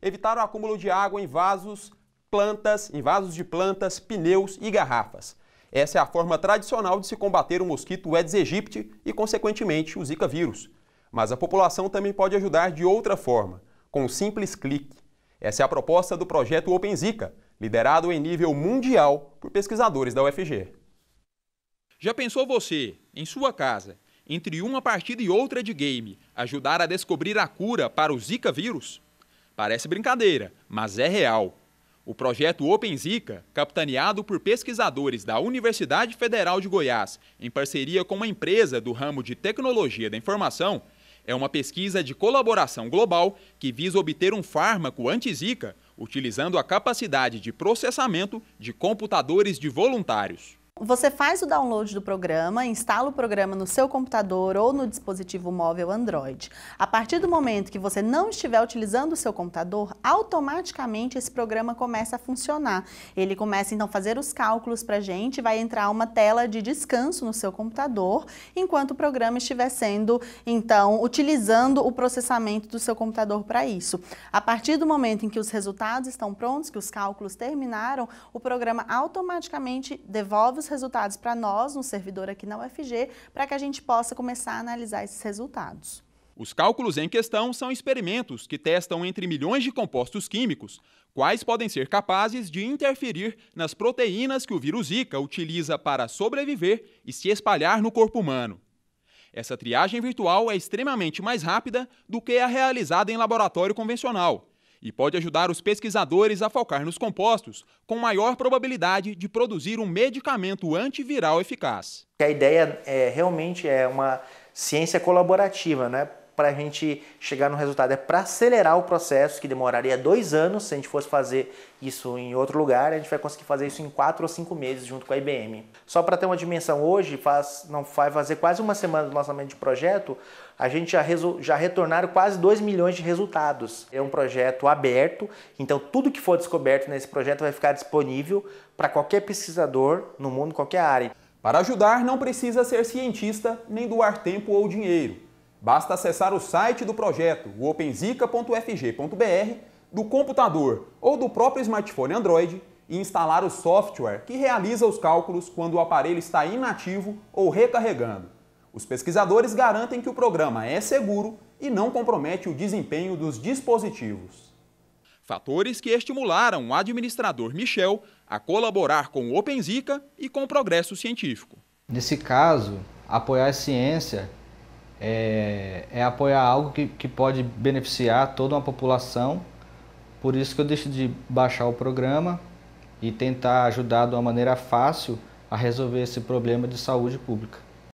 Evitar o acúmulo de água em vasos, plantas, em vasos de plantas, pneus e garrafas. Essa é a forma tradicional de se combater o mosquito Aedes aegypti e, consequentemente, o Zika vírus. Mas a população também pode ajudar de outra forma, com um simples clique. Essa é a proposta do projeto Open Zika, liderado em nível mundial por pesquisadores da UFG. Já pensou você, em sua casa, entre uma partida e outra de game, ajudar a descobrir a cura para o Zika vírus? Parece brincadeira, mas é real. O projeto Open Zika, capitaneado por pesquisadores da Universidade Federal de Goiás, em parceria com uma empresa do ramo de tecnologia da informação, é uma pesquisa de colaboração global que visa obter um fármaco anti-Zika utilizando a capacidade de processamento de computadores de voluntários. Você faz o download do programa, instala o programa no seu computador ou no dispositivo móvel Android. A partir do momento que você não estiver utilizando o seu computador, automaticamente esse programa começa a funcionar. Ele começa então a fazer os cálculos para a gente, vai entrar uma tela de descanso no seu computador, enquanto o programa estiver sendo, então, utilizando o processamento do seu computador para isso. A partir do momento em que os resultados estão prontos, que os cálculos terminaram, o programa automaticamente devolve os resultados para nós, no servidor aqui na UFG, para que a gente possa começar a analisar esses resultados. Os cálculos em questão são experimentos que testam entre milhões de compostos químicos, quais podem ser capazes de interferir nas proteínas que o vírus Zika utiliza para sobreviver e se espalhar no corpo humano. Essa triagem virtual é extremamente mais rápida do que a realizada em laboratório convencional e pode ajudar os pesquisadores a focar nos compostos com maior probabilidade de produzir um medicamento antiviral eficaz. A ideia é, realmente é uma ciência colaborativa, né? para a gente chegar no resultado. É para acelerar o processo, que demoraria dois anos, se a gente fosse fazer isso em outro lugar, a gente vai conseguir fazer isso em quatro ou cinco meses junto com a IBM. Só para ter uma dimensão hoje, faz, não vai fazer quase uma semana do lançamento de projeto, a gente já, já retornaram quase 2 milhões de resultados. É um projeto aberto, então tudo que for descoberto nesse projeto vai ficar disponível para qualquer pesquisador no mundo, qualquer área. Para ajudar, não precisa ser cientista, nem doar tempo ou dinheiro. Basta acessar o site do projeto, o openzica.fg.br, do computador ou do próprio smartphone Android e instalar o software que realiza os cálculos quando o aparelho está inativo ou recarregando. Os pesquisadores garantem que o programa é seguro e não compromete o desempenho dos dispositivos. Fatores que estimularam o administrador Michel a colaborar com o OpenZika e com o progresso científico. Nesse caso, apoiar a ciência é, é apoiar algo que, que pode beneficiar toda uma população. Por isso que eu decidi baixar o programa e tentar ajudar de uma maneira fácil a resolver esse problema de saúde pública.